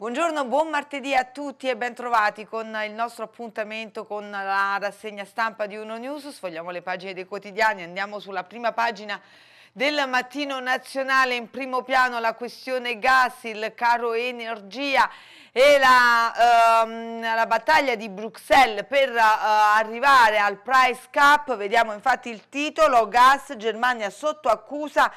Buongiorno, buon martedì a tutti e bentrovati con il nostro appuntamento con la rassegna stampa di Uno News. Sfogliamo le pagine dei quotidiani, andiamo sulla prima pagina del mattino nazionale in primo piano la questione gas, il caro energia e la, ehm, la battaglia di Bruxelles per eh, arrivare al price cap, vediamo infatti il titolo gas Germania sotto accusa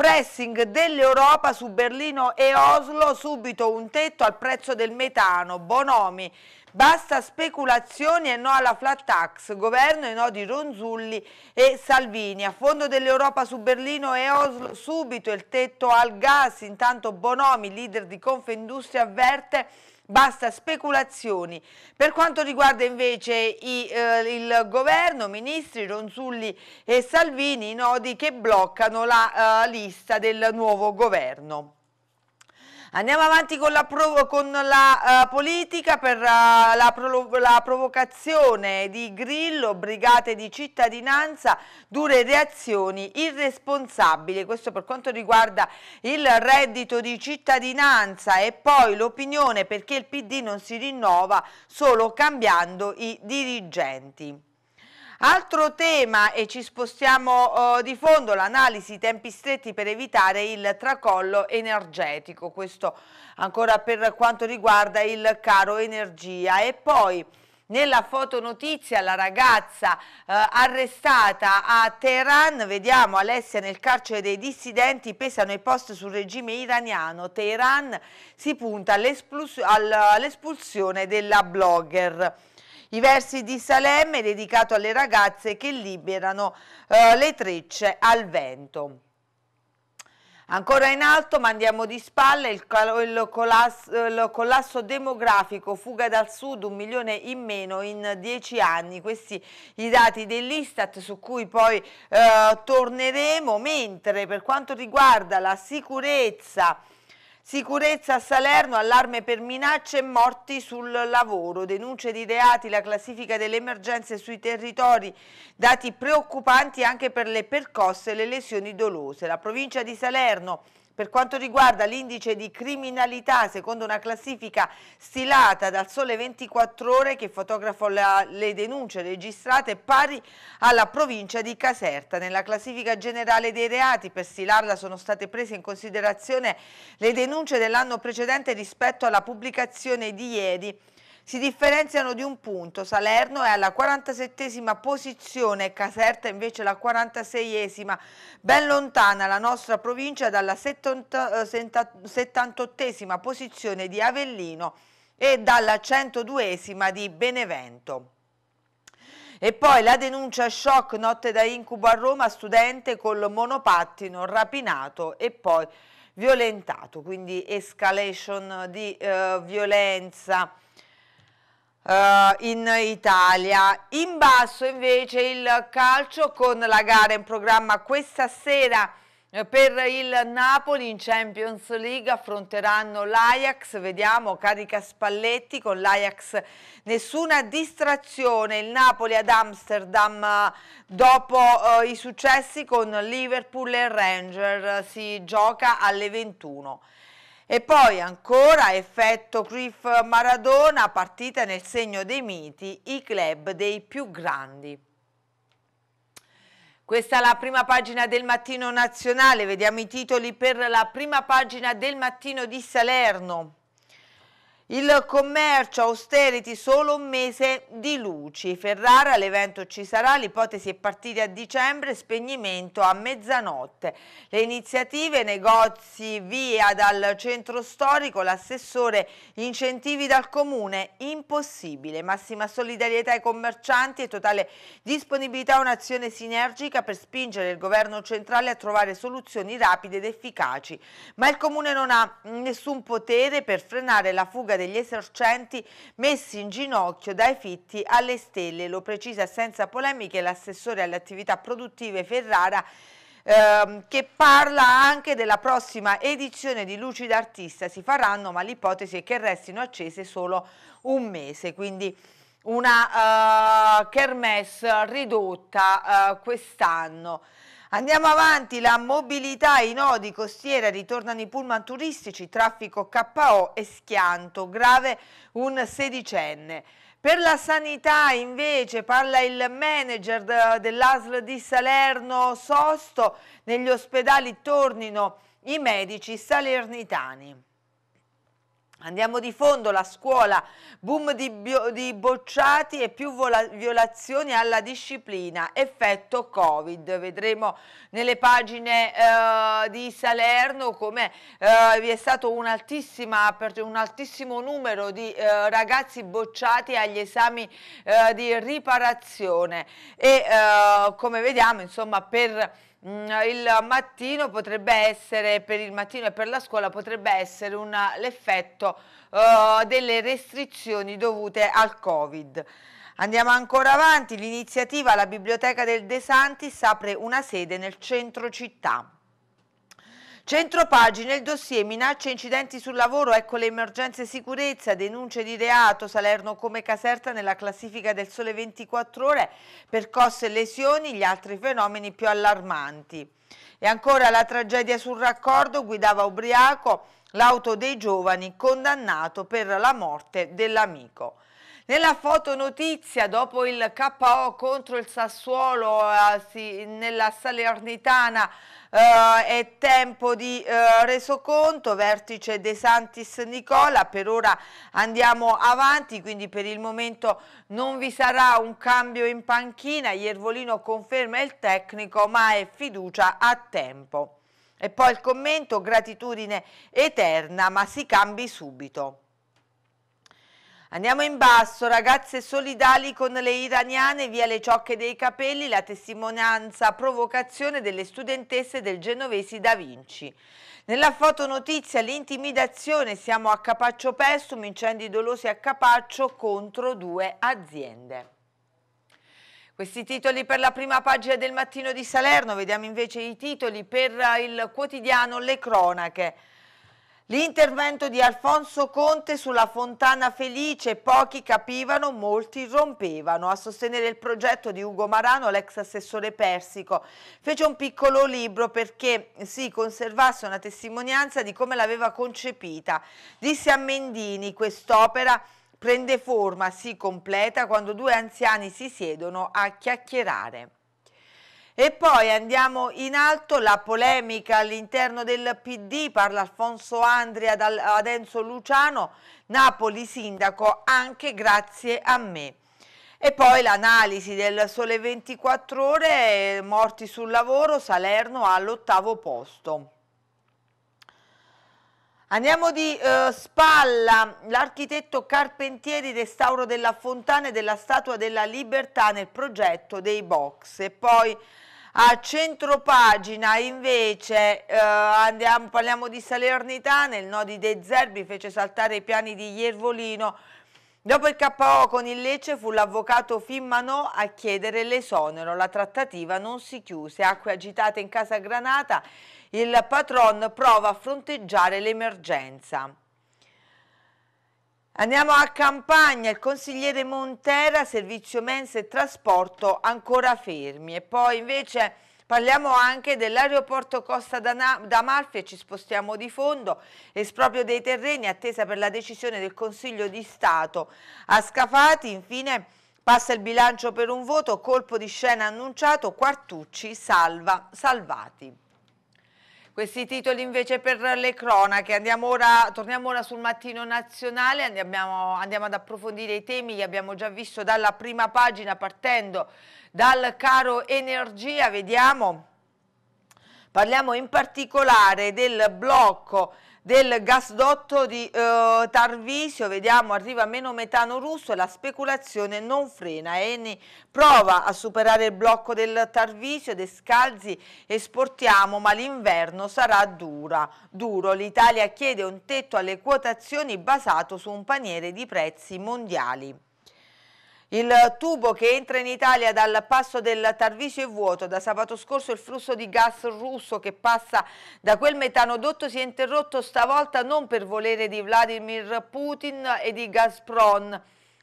Pressing dell'Europa su Berlino e Oslo, subito un tetto al prezzo del metano, Bonomi, basta speculazioni e no alla flat tax, governo e no di Ronzulli e Salvini, a fondo dell'Europa su Berlino e Oslo, subito il tetto al gas, intanto Bonomi, leader di Confindustria, avverte basta speculazioni. Per quanto riguarda invece i, eh, il governo, ministri Ronzulli e Salvini, i nodi che bloccano la eh, lista del nuovo governo. Andiamo avanti con la, con la uh, politica per uh, la, pro la, provocazione di Grillo, brigate di cittadinanza, dure reazioni, irresponsabili. Questo per quanto riguarda il reddito di cittadinanza e poi l'opinione perché il PD non si rinnova solo cambiando i dirigenti. Altro tema e ci spostiamo eh, di fondo, l'analisi tempi stretti per evitare il tracollo energetico, questo ancora per quanto riguarda il caro energia e poi nella fotonotizia la ragazza eh, arrestata a Teheran, vediamo Alessia nel carcere dei dissidenti, pesano i post sul regime iraniano, Teheran si punta all'espulsione della blogger. I versi di Salemme dedicato alle ragazze che liberano eh, le trecce al vento. Ancora in alto mandiamo di spalle il, il, collasso, il, collasso, demografico, fuga dal sud, un milione in meno in dieci anni, questi i dati dell'Istat su cui poi eh, torneremo, mentre per quanto riguarda la sicurezza Sicurezza a Salerno, allarme per minacce e morti sul lavoro, denunce di reati, la classifica delle emergenze sui territori, dati preoccupanti anche per le percosse e le lesioni dolose. La provincia di Salerno per quanto riguarda l'indice di criminalità, secondo una classifica stilata dal Sole 24 Ore che fotografa le denunce registrate pari alla provincia di Caserta, nella classifica generale dei reati per stilarla sono state prese in considerazione le denunce dell'anno precedente rispetto alla pubblicazione di ieri si differenziano di un punto, Salerno è alla 47esima posizione, Caserta invece la 46esima, ben lontana la nostra provincia dalla 78esima eh, posizione di Avellino e dalla 102esima di Benevento. E poi la denuncia shock, notte da incubo a Roma, studente col monopattino rapinato e poi violentato, quindi escalation di eh, violenza. Uh, in Italia. In basso invece il calcio con la gara in programma questa sera eh, per il Napoli in Champions League affronteranno l'Ajax, vediamo carica Spalletti con l'Ajax nessuna distrazione, il Napoli ad Amsterdam eh, dopo uh, i successi con Liverpool e Ranger si gioca alle 21. E poi ancora effetto Cliff Maradona, partita nel segno dei miti, i club dei più grandi. Questa è la prima pagina del Mattino Nazionale, vediamo i titoli per la prima pagina del Mattino di Salerno. Il commercio austerity solo un mese di luci. Ferrara, l'evento ci sarà, l'ipotesi è partita a dicembre, spegnimento a mezzanotte. Le iniziative, negozi via dal centro storico, l'assessore, incentivi dal comune, impossibile. Massima solidarietà ai commercianti e totale disponibilità a un'azione sinergica per spingere il governo centrale a trovare soluzioni rapide ed efficaci. Ma il comune non ha nessun potere per frenare la fuga degli esercenti messi in ginocchio dai fitti alle stelle. Lo precisa senza polemiche l'assessore alle attività produttive Ferrara ehm, che parla anche della prossima edizione di Luci d'Artista. Si faranno, ma l'ipotesi è che restino accese solo un mese, quindi una uh, kermesse ridotta uh, quest'anno. Andiamo avanti, la mobilità, i nodi, costiera, ritornano i pullman turistici, traffico KO e schianto, grave un sedicenne. Per la sanità invece parla il manager dell'ASL di Salerno Sosto, negli ospedali tornino i medici salernitani. Andiamo di fondo, la scuola, boom di, bio, di bocciati e più vola, violazioni alla disciplina, effetto Covid. Vedremo nelle pagine eh, di Salerno come eh, vi è stato un, un altissimo numero di eh, ragazzi bocciati agli esami eh, di riparazione e eh, come vediamo insomma per Mm, il mattino potrebbe essere, per il mattino e per la scuola potrebbe essere l'effetto uh, delle restrizioni dovute al Covid. Andiamo ancora avanti, l'iniziativa La Biblioteca del De Santis apre una sede nel centro città. Centro Centropagine, il dossier minacce e incidenti sul lavoro, ecco le emergenze sicurezza, denunce di reato, Salerno come Caserta nella classifica del sole 24 ore, percosse e lesioni, gli altri fenomeni più allarmanti. E ancora la tragedia sul raccordo, guidava ubriaco, l'auto dei giovani condannato per la morte dell'amico. Nella fotonotizia, dopo il KO contro il Sassuolo eh, nella Salernitana, Uh, è tempo di uh, resoconto, vertice De Santis Nicola, per ora andiamo avanti, quindi per il momento non vi sarà un cambio in panchina, Iervolino conferma il tecnico ma è fiducia a tempo. E poi il commento, gratitudine eterna ma si cambi subito. Andiamo in basso, ragazze solidali con le iraniane, via le ciocche dei capelli, la testimonianza provocazione delle studentesse del genovesi Da Vinci. Nella notizia l'intimidazione, siamo a Capaccio Pestum, incendi dolosi a Capaccio contro due aziende. Questi titoli per la prima pagina del mattino di Salerno, vediamo invece i titoli per il quotidiano Le Cronache. L'intervento di Alfonso Conte sulla Fontana Felice, pochi capivano, molti rompevano. A sostenere il progetto di Ugo Marano, l'ex assessore persico, fece un piccolo libro perché si conservasse una testimonianza di come l'aveva concepita. Disse a Mendini quest'opera prende forma, si completa quando due anziani si siedono a chiacchierare. E poi andiamo in alto, la polemica all'interno del PD, parla Alfonso Andria ad Enzo Luciano, Napoli sindaco anche grazie a me. E poi l'analisi del Sole 24 Ore, morti sul lavoro, Salerno all'ottavo posto. Andiamo di eh, spalla, l'architetto Carpentieri restauro della fontana e della Statua della Libertà nel progetto dei box e poi a centro pagina invece eh, andiamo, parliamo di Salernitana, il no di De Zerbi fece saltare i piani di Iervolino Dopo il KO con il Lecce fu l'avvocato Fimmano a chiedere l'esonero. La trattativa non si chiuse, acque agitate in casa Granata il patron prova a fronteggiare l'emergenza. Andiamo a Campagna, il consigliere Montera, servizio mensa e trasporto ancora fermi. E poi invece parliamo anche dell'aeroporto Costa d'Amalfi e ci spostiamo di fondo, esproprio dei terreni, attesa per la decisione del Consiglio di Stato. A Scafati, infine, passa il bilancio per un voto, colpo di scena annunciato, Quartucci salva Salvati. Questi titoli invece per le cronache, andiamo ora, torniamo ora sul mattino nazionale, andiamo, andiamo ad approfondire i temi che abbiamo già visto dalla prima pagina partendo dal caro energia, vediamo, parliamo in particolare del blocco del gasdotto di eh, Tarvisio, vediamo arriva meno metano russo e la speculazione non frena, Eni prova a superare il blocco del Tarvisio, ed Descalzi esportiamo ma l'inverno sarà dura, duro, l'Italia chiede un tetto alle quotazioni basato su un paniere di prezzi mondiali. Il tubo che entra in Italia dal passo del Tarvisio è vuoto. Da sabato scorso il flusso di gas russo che passa da quel metanodotto si è interrotto stavolta non per volere di Vladimir Putin e di Gazprom,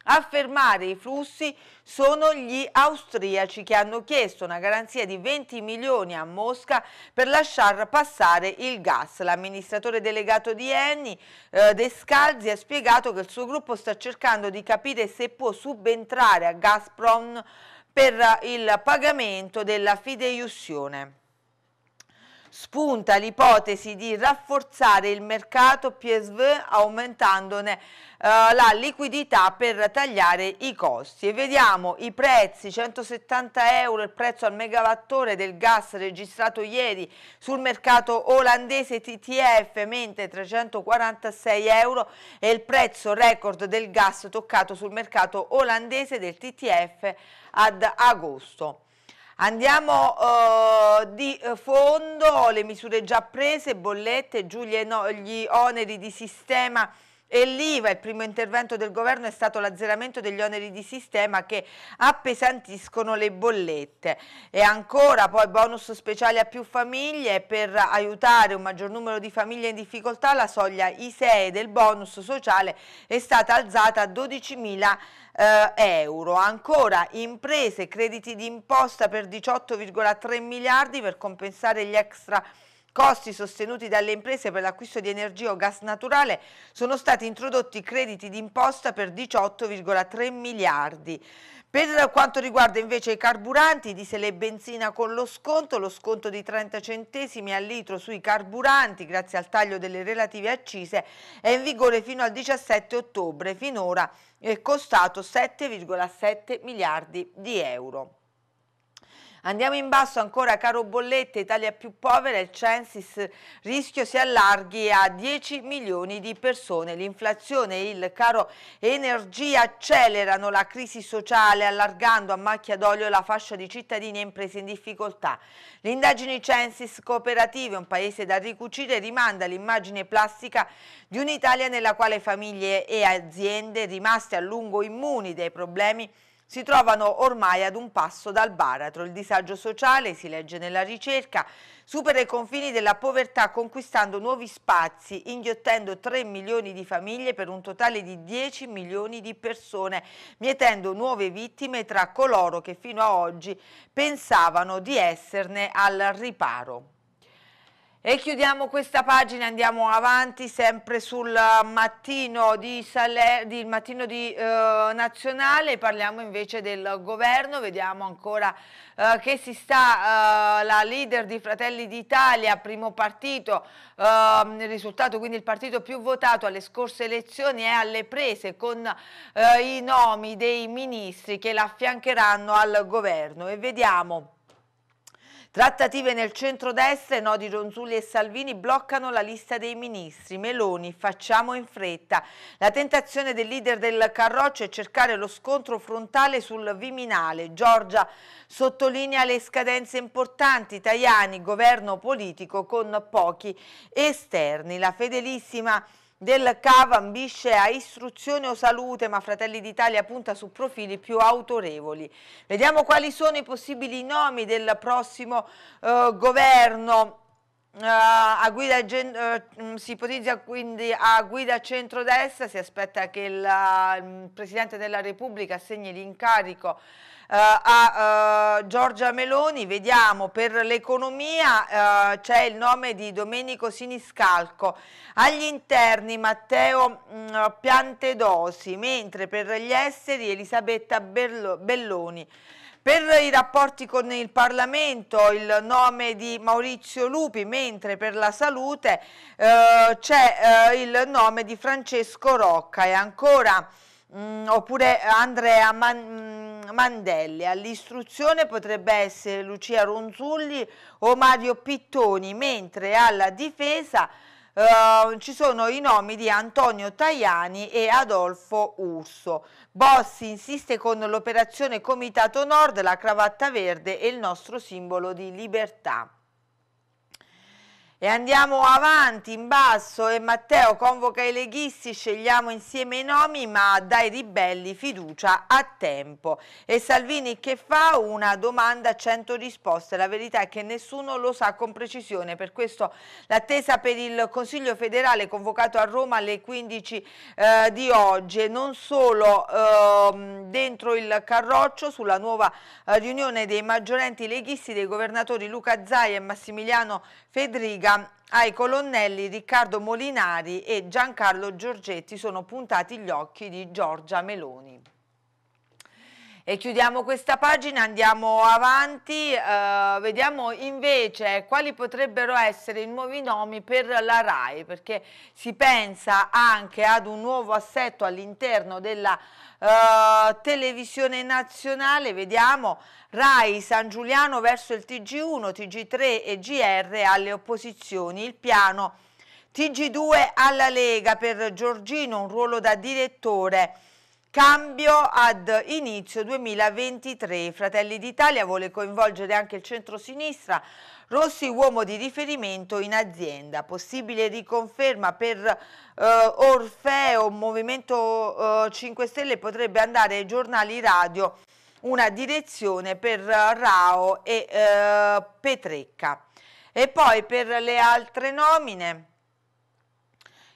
a fermare i flussi sono gli austriaci che hanno chiesto una garanzia di 20 milioni a Mosca per lasciar passare il gas. L'amministratore delegato di Eni, eh, Descalzi, ha spiegato che il suo gruppo sta cercando di capire se può subentrare a Gazprom per il pagamento della fideiussione spunta l'ipotesi di rafforzare il mercato PSV aumentandone eh, la liquidità per tagliare i costi. E vediamo i prezzi, 170 euro il prezzo al megawattore del gas registrato ieri sul mercato olandese TTF, mentre 346 euro è il prezzo record del gas toccato sul mercato olandese del TTF ad agosto. Andiamo eh, di eh, fondo, le misure già prese, bollette, Giulia, no, gli oneri di sistema e l'IVA, il primo intervento del governo è stato l'azzeramento degli oneri di sistema che appesantiscono le bollette e ancora poi bonus speciali a più famiglie per aiutare un maggior numero di famiglie in difficoltà la soglia ISEE del bonus sociale è stata alzata a 12.000 eh, euro. Ancora imprese, crediti di imposta per 18,3 miliardi per compensare gli extra costi sostenuti dalle imprese per l'acquisto di energia o gas naturale sono stati introdotti crediti d'imposta per 18,3 miliardi. Per quanto riguarda invece i carburanti, diesel e benzina con lo sconto, lo sconto di 30 centesimi al litro sui carburanti grazie al taglio delle relative accise è in vigore fino al 17 ottobre, finora è costato 7,7 miliardi di euro. Andiamo in basso ancora caro Bollette, Italia più povera, il Censis rischio si allarghi a 10 milioni di persone. L'inflazione e il caro energia accelerano la crisi sociale allargando a macchia d'olio la fascia di cittadini e imprese in difficoltà. L'indagine indagini Censis cooperative, un paese da ricucire, rimanda l'immagine plastica di un'Italia nella quale famiglie e aziende rimaste a lungo immuni dai problemi si trovano ormai ad un passo dal baratro. Il disagio sociale, si legge nella ricerca, supera i confini della povertà conquistando nuovi spazi, inghiottendo 3 milioni di famiglie per un totale di 10 milioni di persone, mietendo nuove vittime tra coloro che fino a oggi pensavano di esserne al riparo. E chiudiamo questa pagina, andiamo avanti sempre sul mattino di, Saler, di, mattino di eh, nazionale, parliamo invece del governo, vediamo ancora eh, che si sta eh, la leader di Fratelli d'Italia, primo partito, ehm, il risultato quindi il partito più votato alle scorse elezioni è alle prese con eh, i nomi dei ministri che la affiancheranno al governo e vediamo Trattative nel centro centrodestra, nodi Ronzulli e Salvini bloccano la lista dei ministri. Meloni, facciamo in fretta. La tentazione del leader del Carroccio è cercare lo scontro frontale sul Viminale. Giorgia sottolinea le scadenze importanti, Tajani, governo politico con pochi esterni. La fedelissima del CAV ambisce a istruzione o salute, ma Fratelli d'Italia punta su profili più autorevoli. Vediamo quali sono i possibili nomi del prossimo eh, governo. Uh, guida, uh, si ipotizza quindi a guida centrodestra, si aspetta che la, eh, il Presidente della Repubblica assegni l'incarico uh, a Giorgia Meloni, vediamo per l'economia c'è il nome di Domenico Siniscalco, agli interni Matteo mm, Piantedosi, mentre per gli esteri Elisabetta Berlo, Belloni. Per i rapporti con il Parlamento il nome di Maurizio Lupi, mentre per la salute eh, c'è eh, il nome di Francesco Rocca e ancora mh, mm, oppure Andrea Man mm, Mandelli. All'istruzione potrebbe essere Lucia Ronzulli o Mario Pittoni, mentre alla difesa Uh, ci sono i nomi di Antonio Tajani e Adolfo Urso. Bossi insiste con l'operazione Comitato Nord, la cravatta verde e il nostro simbolo di libertà. E andiamo avanti in basso e Matteo convoca i leghisti, scegliamo insieme i nomi ma dai ribelli fiducia a tempo. E Salvini che fa una domanda a 100 risposte, la verità è che nessuno lo sa con precisione, per questo l'attesa per il Consiglio federale convocato a Roma alle 15 eh, di oggi e non solo eh, dentro il carroccio sulla nuova eh, riunione dei maggiorenti leghisti dei governatori Luca Zai e Massimiliano Federica ai colonnelli Riccardo Molinari e Giancarlo Giorgetti sono puntati gli occhi di Giorgia Meloni. E chiudiamo questa pagina, andiamo avanti, eh, vediamo invece quali potrebbero essere i nuovi nomi per la RAI, perché si pensa anche ad un nuovo assetto all'interno della RAI eh, televisione nazionale, vediamo Rai San Giuliano verso il TG1, TG3 e GR alle opposizioni, il piano TG2 alla Lega per Giorgino, un ruolo da direttore. Cambio ad inizio 2023. Fratelli d'Italia vuole coinvolgere anche il centro-sinistra Rossi uomo di riferimento in azienda, possibile riconferma per eh, Orfeo, Movimento eh, 5 Stelle potrebbe andare ai giornali radio una direzione per eh, Rao e eh, Petrecca. E poi per le altre nomine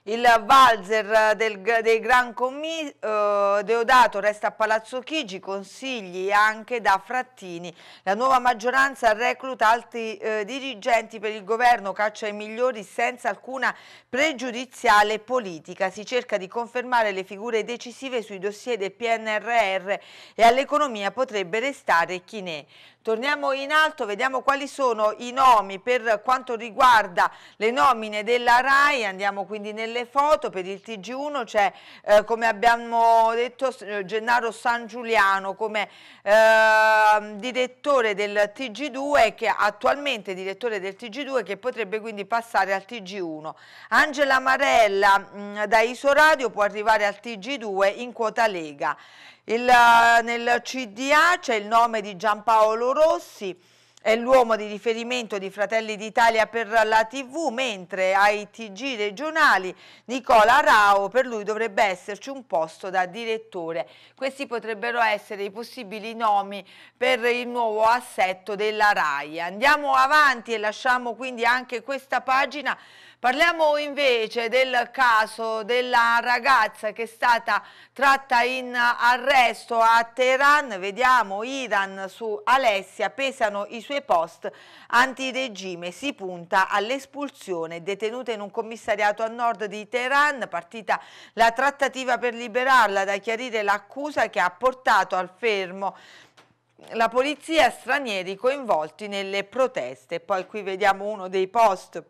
il valzer del, dei Gran Commi eh, Deodato resta a Palazzo Chigi, consigli anche da Frattini. La nuova maggioranza recluta altri eh, dirigenti per il governo, caccia i migliori senza alcuna pregiudiziale politica. Si cerca di confermare le figure decisive sui dossier del PNRR e all'economia potrebbe restare chi ne. Torniamo in alto, vediamo quali sono i nomi per quanto riguarda le nomine della RAI, andiamo quindi nelle foto, per il TG1 c'è eh, come abbiamo detto eh, Gennaro San Giuliano come eh, direttore del TG2 che attualmente è direttore del TG2 che potrebbe quindi passare al TG1. Angela Marella mh, mm, da Isoradio può arrivare al TG2 in quota Lega. Il, eh, nel CDA c'è il nome di Giampaolo Rossi, è l'uomo di riferimento di Fratelli d'Italia per la TV, mentre ai TG regionali Nicola Rao, per lui dovrebbe esserci un posto da direttore. Questi potrebbero essere i possibili nomi per il nuovo assetto della RAI. Andiamo avanti e lasciamo quindi anche questa pagina Parliamo invece del caso della ragazza che è stata tratta in arresto a Teheran. Vediamo Iran su Alessia, pesano i suoi post antiregime, si punta all'espulsione. Detenuta in un commissariato a nord di Teheran, partita la trattativa per liberarla da chiarire l'accusa che ha portato al fermo la polizia stranieri coinvolti nelle proteste. Poi qui vediamo uno dei post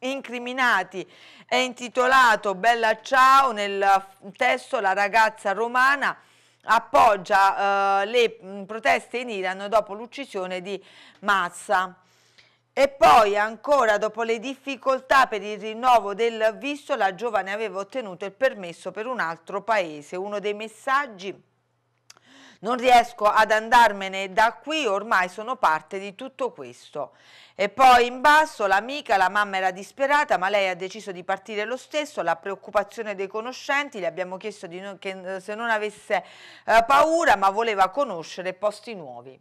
incriminati. È intitolato Bella Ciao, nel testo la ragazza romana appoggia eh, le proteste in Iran dopo l'uccisione di Massa. E poi ancora dopo le difficoltà per il rinnovo del visto la giovane aveva ottenuto il permesso per un altro paese. Uno dei messaggi non riesco ad andarmene da qui, ormai sono parte di tutto questo. E poi in basso l'amica, la mamma era disperata, ma lei ha deciso di partire lo stesso, la preoccupazione dei conoscenti, le abbiamo chiesto non, che, eh, se non avesse eh, paura, ma voleva conoscere posti nuovi.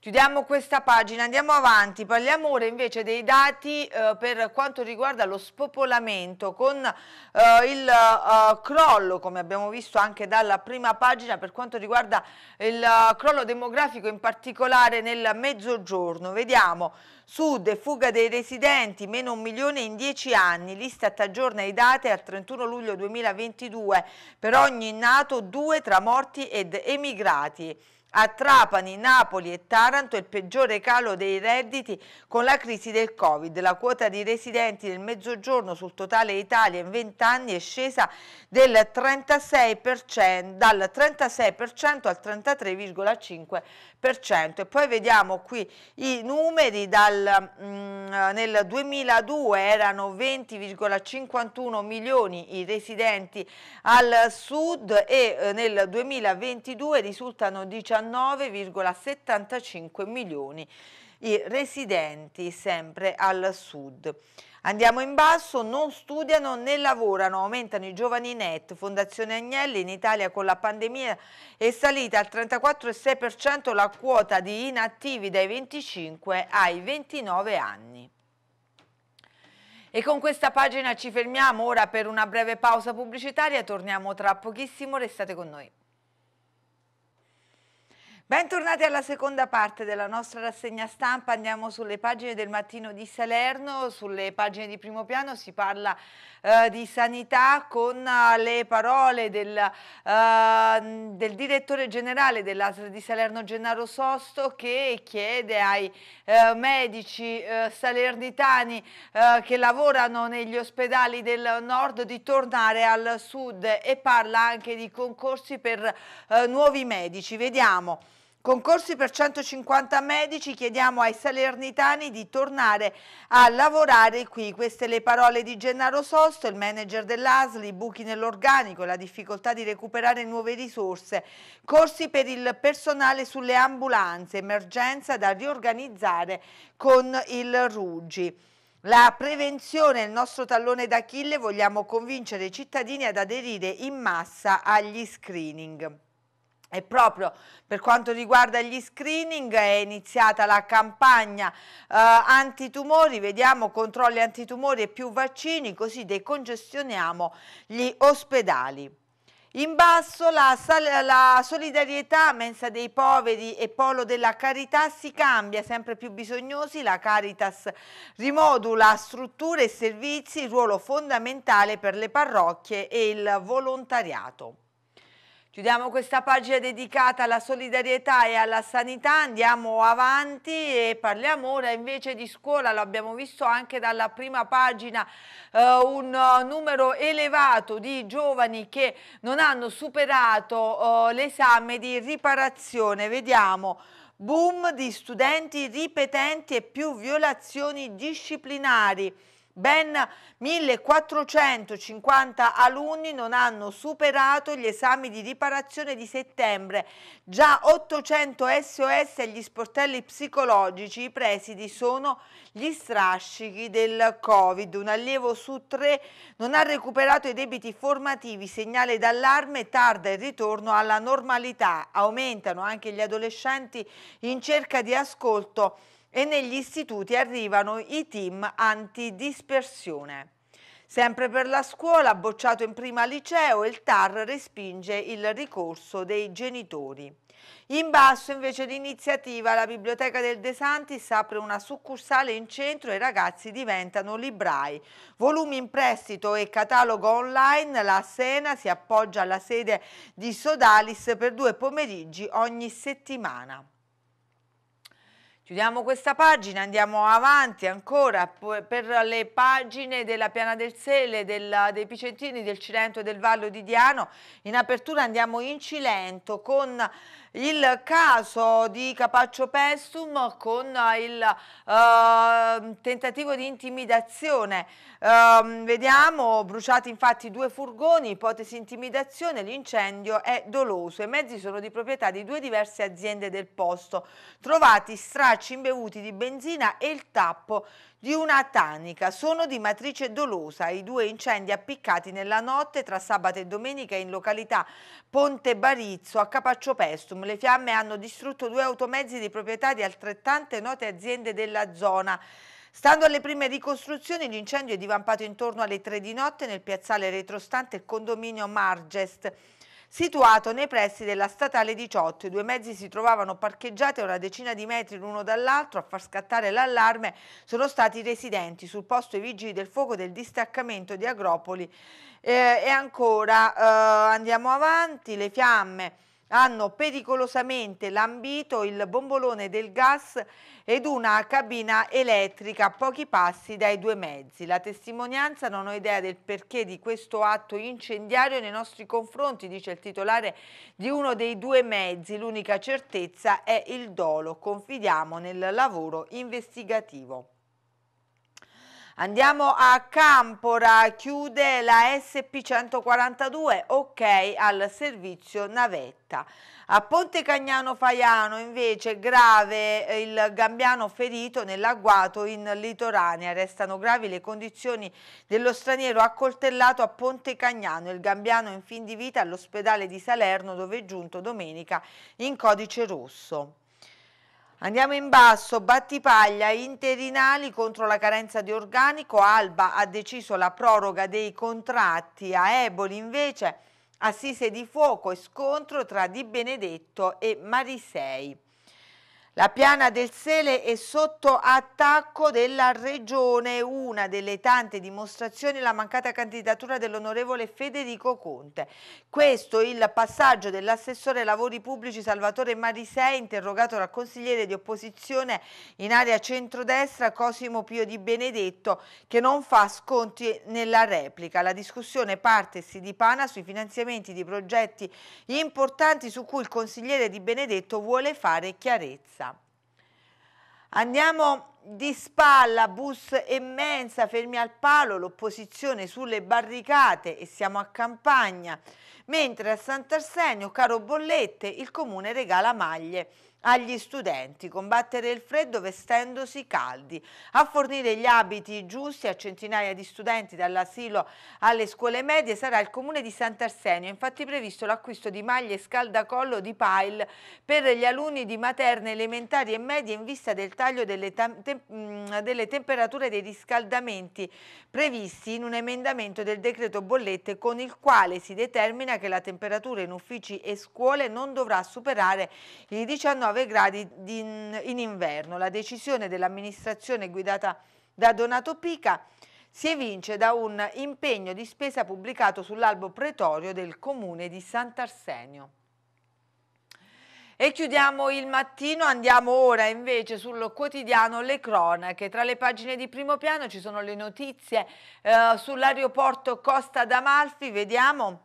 Chiudiamo questa pagina, andiamo avanti, parliamo ora invece dei dati eh, per quanto riguarda lo spopolamento con eh, il eh, crollo, come abbiamo visto anche dalla prima pagina, per quanto riguarda il eh, crollo demografico in particolare nel mezzogiorno. Vediamo, sud fuga dei residenti, meno un milione in dieci anni, l'Istat aggiorna i dati al 31 luglio 2022, per ogni nato due tra morti ed emigrati. A Trapani, Napoli e Taranto il peggiore calo dei redditi con la crisi del Covid. La quota di residenti del Mezzogiorno sul totale Italia in 20 anni è scesa 36%, dal 36% al 33,5% e poi vediamo qui i numeri dal, mh, mm, nel 2002 erano 20,51 milioni i residenti al sud e eh, nel 2022 risultano 19,75 milioni i residenti sempre al sud. Andiamo in basso, non studiano né lavorano, aumentano i giovani net. Fondazione Agnelli in Italia con la pandemia è salita al 34,6% la quota di inattivi dai 25 ai 29 anni. E con questa pagina ci fermiamo ora per una breve pausa pubblicitaria, torniamo tra pochissimo, restate con noi. Bentornati alla seconda parte della nostra rassegna stampa, andiamo sulle pagine del mattino di Salerno, sulle pagine di primo piano si parla eh, di sanità con eh, le parole del, eh, del direttore generale dell'ASL di Salerno Gennaro Sosto che chiede ai eh, medici eh, salernitani eh, che lavorano negli ospedali del nord di tornare al sud e parla anche di concorsi per nuovi medici. Vediamo. Concorsi per 150 medici, chiediamo ai salernitani di tornare a lavorare qui. Queste le parole di Gennaro Sosto, il manager dell'ASL, i buchi nell'organico, la difficoltà di recuperare nuove risorse, corsi per il personale sulle ambulanze, emergenza da riorganizzare con il Ruggi. La prevenzione è il nostro tallone d'Achille, vogliamo convincere i cittadini ad aderire in massa agli screening. E proprio per quanto riguarda gli screening è iniziata la campagna eh, antitumori, vediamo controlli antitumori e più vaccini, così decongestioniamo gli ospedali. In basso la, la, solidarietà, mensa dei poveri e polo della carità si cambia, sempre più bisognosi, la Caritas rimodula strutture e servizi, ruolo fondamentale per le parrocchie e il volontariato. Chiudiamo questa pagina dedicata alla solidarietà e alla sanità, andiamo avanti e parliamo ora invece di scuola, lo abbiamo visto anche dalla prima pagina, eh, un eh, numero elevato di giovani che non hanno superato eh, l'esame di riparazione, vediamo boom di studenti ripetenti e più violazioni disciplinari. Ben 1450 alunni non hanno superato gli esami di riparazione di settembre, già 800 SOS agli sportelli psicologici, i presidi sono gli strascichi del Covid. Un allievo su tre non ha recuperato i debiti formativi, segnale d'allarme, tarda il ritorno alla normalità. Aumentano anche gli adolescenti in cerca di ascolto e negli istituti arrivano i team antidispersione. Sempre per la scuola, bocciato in prima liceo, il TAR respinge il ricorso dei genitori. In basso invece l'iniziativa, la Biblioteca del De Santis apre una succursale in centro e i ragazzi diventano librai. Volumi in prestito e catalogo online, la Sena si appoggia alla sede di Sodalis per due pomeriggi ogni settimana. Chiudiamo questa pagina, andiamo avanti ancora per le pagine della Piana del Sele, della, dei Picentini, del Cilento e del Vallo di Diano. In apertura andiamo in Cilento con il caso di Capaccio Pestum con il eh, tentativo di intimidazione. Eh, vediamo, bruciati infatti due furgoni, ipotesi intimidazione, l'incendio è doloso. I mezzi sono di proprietà di due diverse aziende del posto. Trovati stracci imbevuti di benzina e il tappo di una tanica. Sono di matrice dolosa i due incendi appiccati nella notte tra sabato e domenica in località Ponte Barizzo a Capaccio Pestum. Le fiamme hanno distrutto due automezzi di proprietà di altrettante note aziende della zona. Stando alle prime ricostruzioni, l'incendio è divampato intorno alle tre di notte nel piazzale retrostante il condominio Margest situato nei pressi della statale 18. I due mezzi si trovavano parcheggiati a una decina di metri l'uno dall'altro. A far scattare l'allarme sono stati i residenti. Sul posto i vigili del fuoco del distaccamento di Agropoli. Eh, e ancora eh, andiamo avanti, le fiamme hanno pericolosamente lambito il bombolone del gas ed una cabina elettrica a pochi passi dai due mezzi. La testimonianza non ho idea del perché di questo atto incendiario nei nostri confronti, dice il titolare di uno dei due mezzi. L'unica certezza è il dolo. Confidiamo nel lavoro investigativo. Andiamo a Campora, chiude la SP142, ok al servizio navetta. A Ponte Cagnano Faiano invece grave eh, il gambiano ferito nell'agguato in litoranea. Restano gravi le condizioni dello straniero accoltellato a Ponte Cagnano. Il gambiano in fin di vita all'ospedale di Salerno dove è giunto domenica in codice rosso. Andiamo in basso, battipaglia, interinali contro la carenza di organico, Alba ha deciso la proroga dei contratti, a Eboli invece assise di fuoco e scontro tra Di Benedetto e Marisei. La piana del Sele è sotto attacco della Regione, una delle tante dimostrazioni è la mancata candidatura dell'onorevole Federico Conte. Questo il passaggio dell'assessore lavori pubblici Salvatore Marisei, interrogato dal consigliere di opposizione in area centrodestra Cosimo Pio Di Benedetto, che non fa sconti nella replica. La discussione parte e si dipana sui finanziamenti di progetti importanti su cui il consigliere Di Benedetto vuole fare chiarezza. Andiamo di spalla, bus e mensa, fermi al palo, l'opposizione sulle barricate e siamo a campagna. Mentre a Sant'Arsenio, caro Bollette, il comune regala maglie agli studenti, combattere il freddo vestendosi caldi, a fornire gli abiti giusti a centinaia di studenti dall'asilo alle scuole medie sarà il comune di Sant'Arsenio, infatti previsto l'acquisto di maglie scaldacollo di Pile per gli alunni di materne elementari e medie in vista del taglio delle, tem mm, delle temperature dei riscaldamenti previsti in un emendamento del decreto bollette con il quale si determina che la temperatura in uffici e scuole non dovrà superare i 19 9 gradi in inverno. La decisione dell'amministrazione guidata da Donato Pica si evince da un impegno di spesa pubblicato sull'albo pretorio del comune di Sant'Arsenio. E chiudiamo il mattino, andiamo ora invece sul quotidiano Le Cronache. Tra le pagine di primo piano ci sono le notizie eh, sull'aeroporto Costa d'Amalfi, vediamo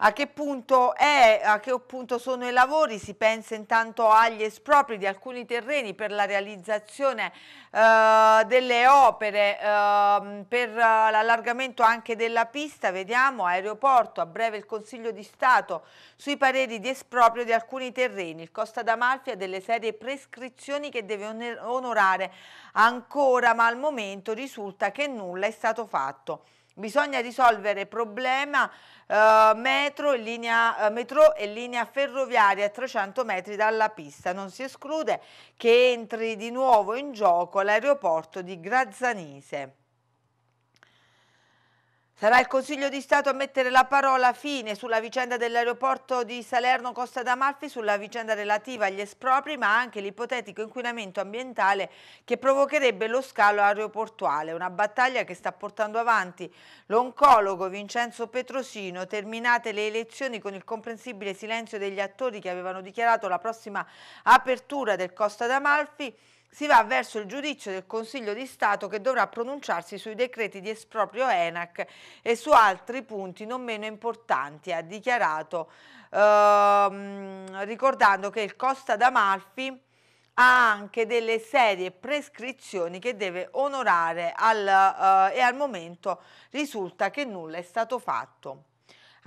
a che punto è, a che punto sono i lavori? Si pensa intanto agli espropri di alcuni terreni per la realizzazione eh, delle opere, ehm, eh, per l'allargamento anche della pista, vediamo, aeroporto, a breve il Consiglio di Stato sui pareri di esproprio di alcuni terreni. Il Costa d'Amalfi ha delle serie prescrizioni che deve onorare ancora, ma al momento risulta che nulla è stato fatto. Bisogna risolvere problema eh, metro, linea, eh, metro e linea ferroviaria a 300 metri dalla pista. Non si esclude che entri di nuovo in gioco l'aeroporto di Grazzanese. Sarà il Consiglio di Stato a mettere la parola fine sulla vicenda dell'aeroporto di Salerno Costa d'Amalfi, sulla vicenda relativa agli espropri, ma anche l'ipotetico inquinamento ambientale che provocherebbe lo scalo aeroportuale, una battaglia che sta portando avanti l'oncologo Vincenzo Petrosino, terminate le elezioni con il comprensibile silenzio degli attori che avevano dichiarato la prossima apertura del Costa d'Amalfi, si va verso il giudizio del Consiglio di Stato che dovrà pronunciarsi sui decreti di esproprio ENAC e su altri punti non meno importanti, ha dichiarato, ehm, ricordando che il Costa d'Amalfi ha anche delle serie prescrizioni che deve onorare al, eh, e al momento risulta che nulla è stato fatto.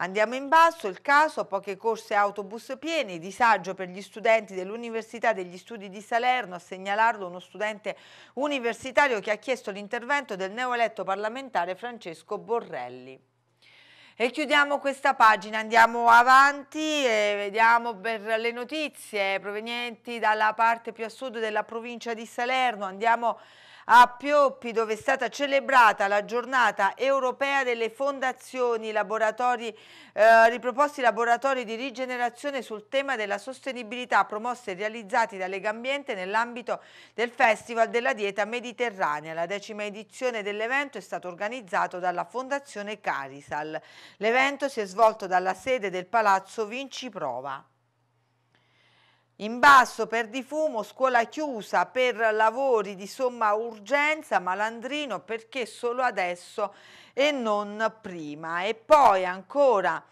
Andiamo in basso, il caso, poche corse autobus pieni, disagio per gli studenti dell'Università degli Studi di Salerno, a segnalarlo uno studente universitario che ha chiesto l'intervento del neoeletto parlamentare Francesco Borrelli. E chiudiamo questa pagina, andiamo avanti e vediamo per le notizie provenienti dalla parte più a sud della provincia di Salerno, andiamo a Pioppi, dove è stata celebrata la giornata europea delle fondazioni, laboratori, eh, riproposti laboratori di rigenerazione sul tema della sostenibilità promossi e realizzati da Legambiente nell'ambito del Festival della Dieta Mediterranea. La decima edizione dell'evento è stato organizzato dalla Fondazione Carisal. L'evento si è svolto dalla sede del Palazzo Vinci Prova. In basso per difumo, scuola chiusa per lavori di somma urgenza, Malandrino perché solo adesso e non prima. E poi ancora...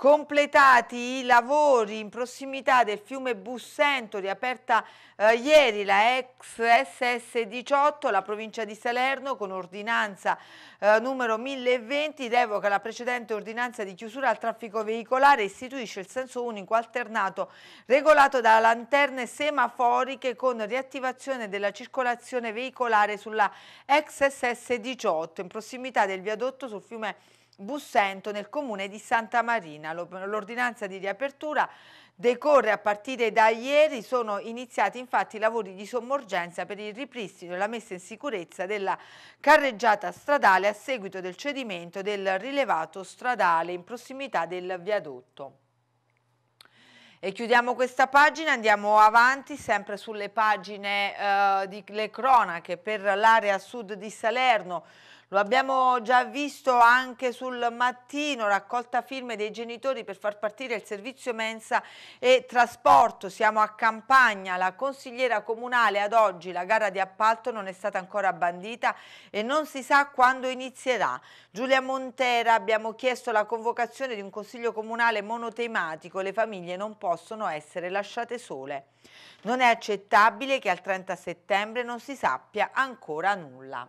Completati i lavori in prossimità del fiume Bussento, riaperta eh, ieri la ex SS18, la provincia di Salerno con ordinanza eh, numero 1020 revoca la precedente ordinanza di chiusura al traffico veicolare e istituisce il senso unico alternato regolato da lanterne semaforiche con riattivazione della circolazione veicolare sulla ex SS18 in prossimità del viadotto sul fiume Bussento Bussento nel comune di Santa Marina. L'ordinanza di riapertura decorre a partire da ieri, sono iniziati infatti i lavori di sommorgenza per il ripristino e la messa in sicurezza della carreggiata stradale a seguito del cedimento del rilevato stradale in prossimità del viadotto. E chiudiamo questa pagina, andiamo avanti sempre sulle pagine eh, Le cronache per l'area sud di Salerno. Lo abbiamo già visto anche sul mattino, raccolta firme dei genitori per far partire il servizio mensa e trasporto. Siamo a Campagna, la consigliera comunale ad oggi la gara di appalto non è stata ancora bandita e non si sa quando inizierà. Giulia Montera abbiamo chiesto la convocazione di un consiglio comunale monotematico, le famiglie non possono essere lasciate sole. Non è accettabile che al 30 settembre non si sappia ancora nulla.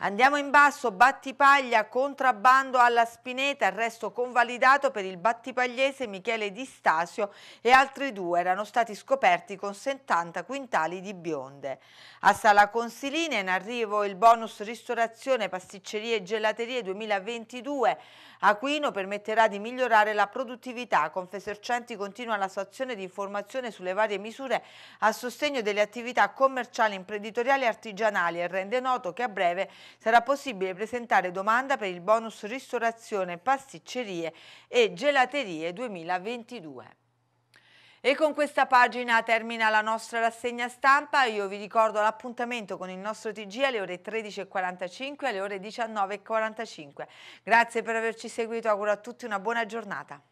Andiamo in basso, battipaglia, contrabbando alla Spineta, arresto convalidato per il battipagliese Michele Di Stasio e altri due erano stati scoperti con 70 quintali di bionde. A Sala Consilina in arrivo il bonus ristorazione pasticcerie e gelaterie 2022 Aquino permetterà di migliorare la produttività. Confesercenti continua la sua azione di informazione sulle varie misure a sostegno delle attività commerciali, imprenditoriali e artigianali e rende noto che a breve sarà possibile presentare domanda per il bonus ristorazione, pasticcerie e gelaterie 2022. E con questa pagina termina la nostra rassegna stampa, io vi ricordo l'appuntamento con il nostro TG alle ore 13.45 e alle ore 19.45. Grazie per averci seguito, auguro a tutti una buona giornata.